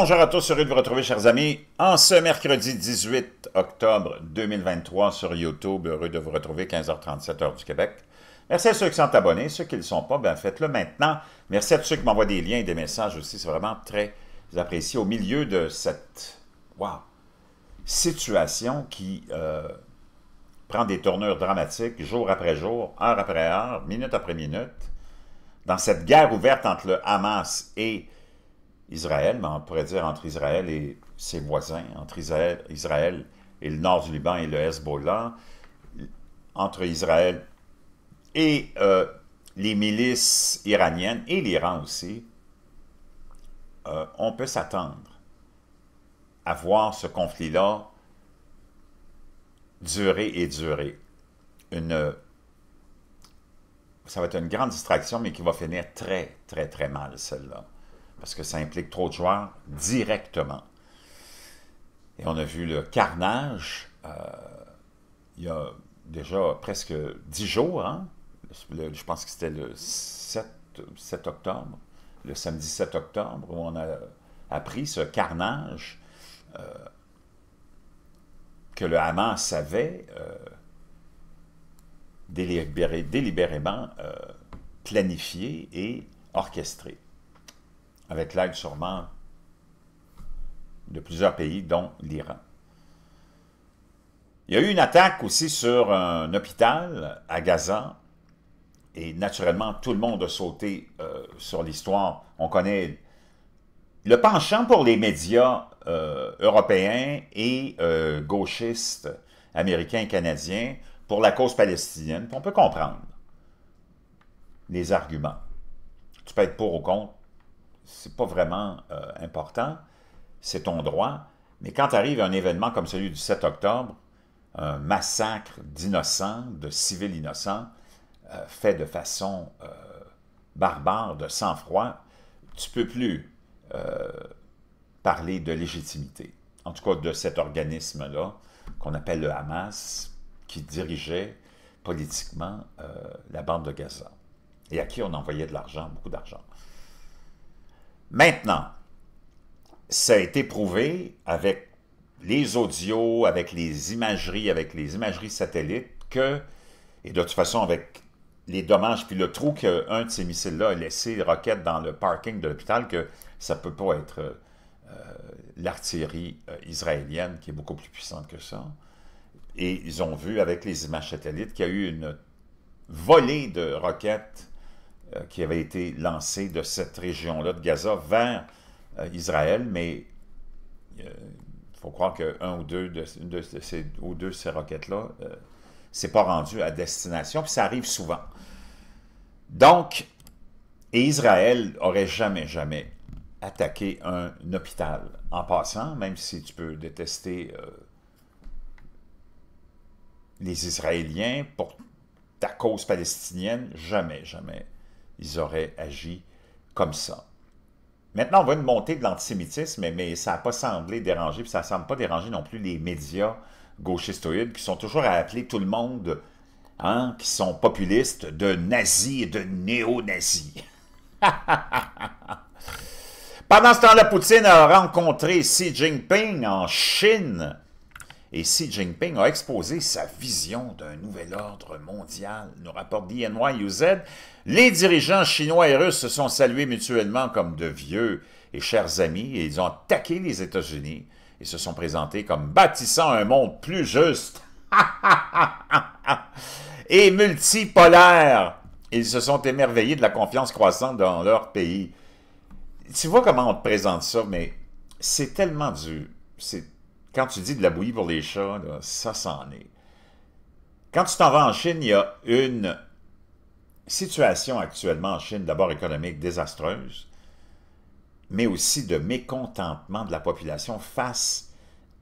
bonjour à tous, heureux de vous retrouver, chers amis, en ce mercredi 18 octobre 2023 sur YouTube. Heureux de vous retrouver, 15h37 du Québec. Merci à ceux qui sont abonnés, ceux qui ne le sont pas, ben faites-le maintenant. Merci à tous ceux qui m'envoient des liens et des messages aussi, c'est vraiment très apprécié au milieu de cette situation qui euh, prend des tournures dramatiques jour après jour, heure après heure, minute après minute, dans cette guerre ouverte entre le Hamas et Israël, mais on pourrait dire entre Israël et ses voisins, entre Israël, Israël et le nord du Liban et le Hezbollah, entre Israël et euh, les milices iraniennes et l'Iran aussi, euh, on peut s'attendre à voir ce conflit-là durer et durer. Une, ça va être une grande distraction, mais qui va finir très, très, très mal, celle-là parce que ça implique trop de joueurs directement. Et on a vu le carnage euh, il y a déjà presque dix jours. Hein. je pense que c'était le 7, octobre, le samedi 7 octobre, où on a appris ce carnage euh, que le Hamas savait euh, délibérément planifié et orchestré avec l'aide sûrement de plusieurs pays, dont l'Iran. Il y a eu une attaque aussi sur un hôpital à Gaza, et naturellement, tout le monde a sauté euh, sur l'histoire. On connaît le penchant pour les médias euh, européens et euh, gauchistes américains et canadiens pour la cause palestinienne, on peut comprendre les arguments. Tu peux être pour ou contre, c'est pas vraiment euh, important, c'est ton droit, mais quand arrive un événement comme celui du 7 octobre, un massacre d'innocents, de civils innocents, euh, fait de façon euh, barbare, de sang-froid, tu peux plus parler de légitimité. En tout cas, de cet organisme-là, qu'on appelle le Hamas, qui dirigeait politiquement la bande de Gaza, et à qui on envoyait de l'argent, beaucoup d'argent. Maintenant, ça a été prouvé avec les audios, avec les imageries, avec les imageries satellites que, et de toute façon avec les dommages, puis le trou qu'un de ces missiles-là a laissé, roquettes dans le parking de l'hôpital, que ça ne peut pas être euh, euh, l'artillerie euh, israélienne qui est beaucoup plus puissante que ça. Et ils ont vu avec les images satellites qu'il y a eu une volée de roquettes euh, qui avait été lancé de cette région-là de Gaza vers euh, Israël, mais euh, il faut croire qu'un ou deux de, ces, ou deux ces roquettes-là s'est pas rendu à destination, puis ça arrive souvent. Donc, et Israël aurait jamais, jamais attaqué un, hôpital. En passant, même si tu peux détester les Israéliens pour ta cause palestinienne, jamais, jamais ils auraient agi comme ça. Maintenant, on voit une montée de l'antisémitisme, mais ça n'a pas semblé déranger, puis ça ne semble pas déranger non plus les médias gauchistoïdes qui sont toujours à appeler tout le monde, hein, qui sont populistes, de nazis et de néo-nazis. Pendant ce temps-là, Poutine a rencontré Xi Jinping en Chine et Xi Jinping a exposé sa vision d'un nouvel ordre mondial, nous rapporte DNYUZ. Les dirigeants chinois et russes se sont salués mutuellement comme de vieux et chers amis et ils ont attaqué les États-Unis et se sont présentés comme bâtissant un monde plus juste et multipolaire. Ils se sont émerveillés de la confiance croissante dans leur pays. Tu vois comment on te présente ça, mais c'est tellement du... C'est quand tu dis de la bouillie pour les chats, ça s'en est. Quand tu t'en vas en Chine, il y a une situation actuellement en Chine, d'abord économique, désastreuse, mais aussi de mécontentement de la population face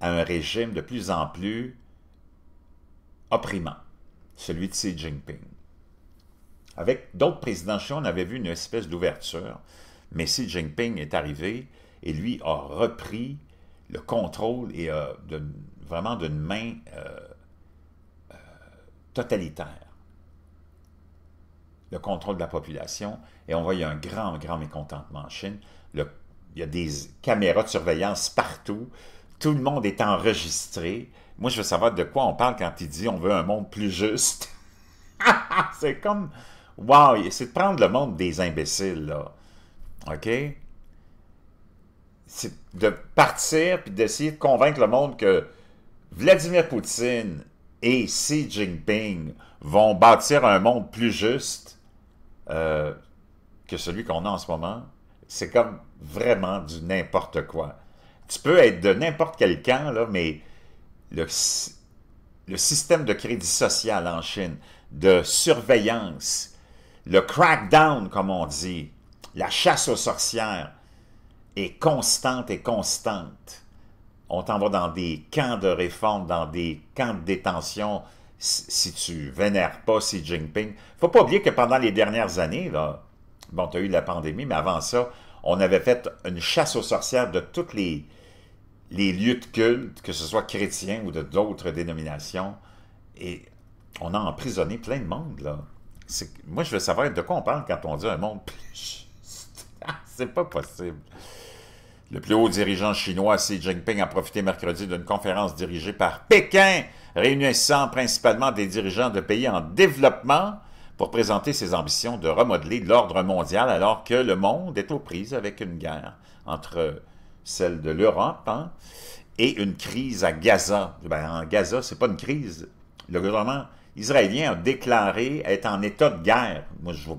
à un régime de plus en plus opprimant, celui de Xi Jinping. Avec d'autres présidents on avait vu une espèce d'ouverture, mais Xi Jinping est arrivé et lui a repris le contrôle est euh, de, vraiment d'une main euh, euh, totalitaire. Le contrôle de la population, et on voit il y a un grand, grand mécontentement en Chine. Le, il y a des caméras de surveillance partout. Tout le monde est enregistré. Moi, je veux savoir de quoi on parle quand il dit on veut un monde plus juste. c'est comme, wow, c'est de prendre le monde des imbéciles, là. OK? c'est de partir puis d'essayer de convaincre le monde que Vladimir Poutine et Xi Jinping vont bâtir un monde plus juste euh, que celui qu'on a en ce moment, c'est comme vraiment du n'importe quoi. Tu peux être de n'importe quel camp, là, mais le, le système de crédit social en Chine, de surveillance, le crackdown, comme on dit, la chasse aux sorcières, est constante et constante. On t'en va dans des camps de réforme, dans des camps de détention, si tu vénères pas Xi Jinping. faut pas oublier que pendant les dernières années, bon, tu as eu la pandémie, mais avant ça, on avait fait une chasse aux sorcières de tous les, lieux de culte, que ce soit chrétiens ou de d'autres dénominations, et on a emprisonné plein de monde, là. Moi, je veux savoir de quoi on parle quand on dit un monde plus... C'est pas possible. Le plus haut dirigeant chinois Xi Jinping a profité mercredi d'une conférence dirigée par Pékin, réunissant principalement des dirigeants de pays en développement pour présenter ses ambitions de remodeler l'ordre mondial alors que le monde est aux prises avec une guerre entre celle de l'Europe hein, et une crise à Gaza. Ben, en Gaza, c'est pas une crise. Le gouvernement israélien a déclaré être en état de guerre. Moi, je vois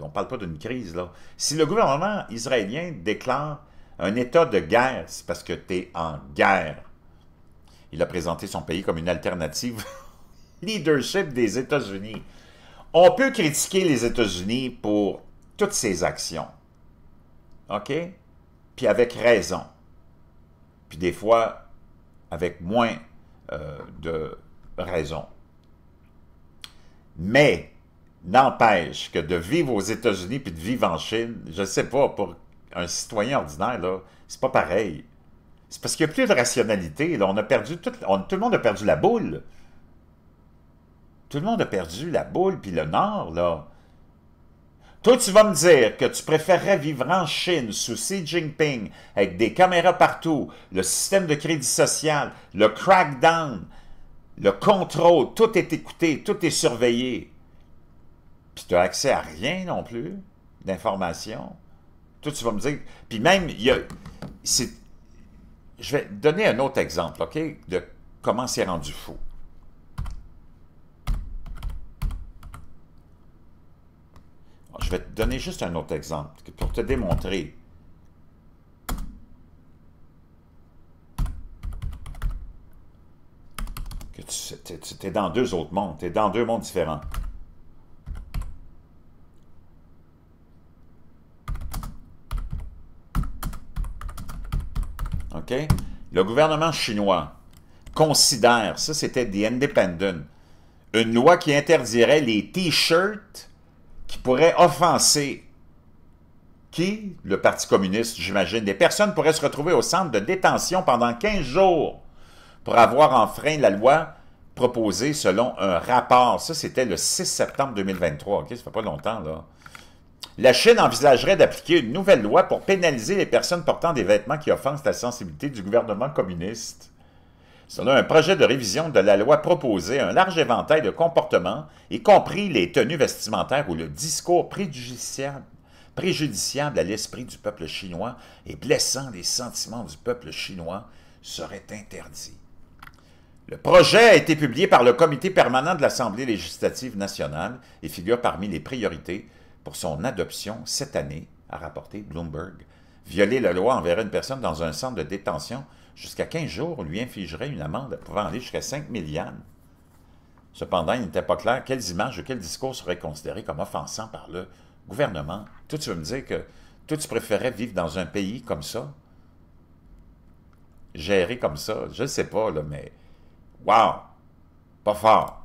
on parle pas d'une crise, là. Si le gouvernement israélien déclare un état de guerre, c'est parce que tu es en guerre. Il a présenté son pays comme une alternative leadership des États-Unis. On peut critiquer les États-Unis pour toutes ses actions. OK? Puis avec raison. Puis des fois, avec moins euh, de raison. Mais, n'empêche que de vivre aux États-Unis puis de vivre en Chine, je ne sais pas pour un citoyen ordinaire, là, c'est pas pareil. C'est parce qu'il n'y a plus de rationalité. Là. On a perdu tout, tout le monde a perdu la boule. Tout le monde a perdu la boule, puis le Nord, là. Toi, tu vas me dire que tu préférerais vivre en Chine sous Xi Jinping, avec des caméras partout, le système de crédit social, le crackdown, le contrôle, tout est écouté, tout est surveillé. Puis tu n'as accès à rien non plus d'informations tu vas me dire. Puis même, il Je vais donner un autre exemple, OK, de comment c'est rendu fou. Ah, je vais te donner juste un autre exemple pour te démontrer. que Tu es dans deux autres mondes, tu es dans deux mondes différents. Le gouvernement chinois considère, ça c'était The Independent, une loi qui interdirait les T-shirts qui pourraient offenser qui? Le Parti communiste, j'imagine. Des personnes pourraient se retrouver au centre de détention pendant 15 jours pour avoir enfreint la loi proposée selon un rapport. Ça, c'était le 6 septembre 2023. OK? Ça fait pas longtemps, là la Chine envisagerait d'appliquer une nouvelle loi pour pénaliser les personnes portant des vêtements qui offensent la sensibilité du gouvernement communiste. Selon un projet de révision de la loi proposé, un large éventail de comportements, y compris les tenues vestimentaires ou le discours préjudiciable, préjudiciable à l'esprit du peuple chinois et blessant les sentiments du peuple chinois, serait interdit. Le projet a été publié par le Comité permanent de l'Assemblée législative nationale et figure parmi les priorités pour son adoption cette année, a rapporté Bloomberg. Violer la loi envers une personne dans un centre de détention jusqu'à 15 jours lui infligerait une amende pouvant aller jusqu'à 5 milliards. Cependant, il n'était pas clair quelles images ou quels discours seraient considérés comme offensants par le gouvernement. Toi, tu veux me dire que toi, tu préférais vivre dans un pays comme ça? Géré comme ça? Je ne sais pas, là, mais... Wow! Pas fort!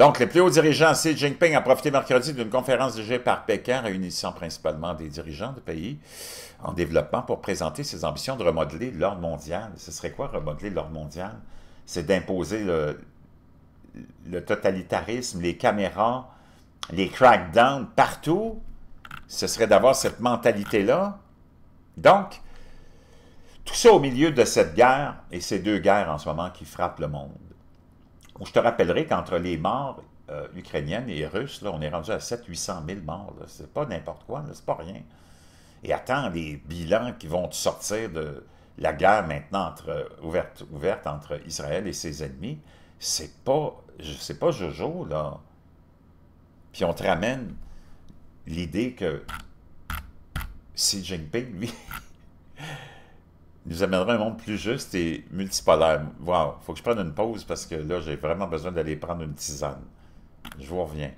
Donc, le plus haut dirigeants, Xi Jinping a profité mercredi d'une conférence dirigée par Pékin, réunissant principalement des dirigeants de pays en développement pour présenter ses ambitions de remodeler l'ordre mondial. Ce serait quoi remodeler l'ordre mondial? C'est d'imposer le, le, totalitarisme, les caméras, les crackdowns partout. Ce serait d'avoir cette mentalité-là. Donc, tout ça au milieu de cette guerre et ces deux guerres en ce moment qui frappent le monde je te rappellerai qu'entre les morts euh, ukrainiennes et russes, là, on est rendu à 700-800 000 morts. C'est pas n'importe quoi, c'est pas rien. Et attends les bilans qui vont sortir de la guerre maintenant euh, ouverte, ouverte entre Israël et ses ennemis. C'est pas, pas Jojo, là. Puis on te ramène l'idée que Xi Jinping, lui, nous amènera un monde plus juste et multipolaire. Wow, faut que je prenne une pause parce que là, j'ai vraiment besoin d'aller prendre une tisane. Je vous reviens.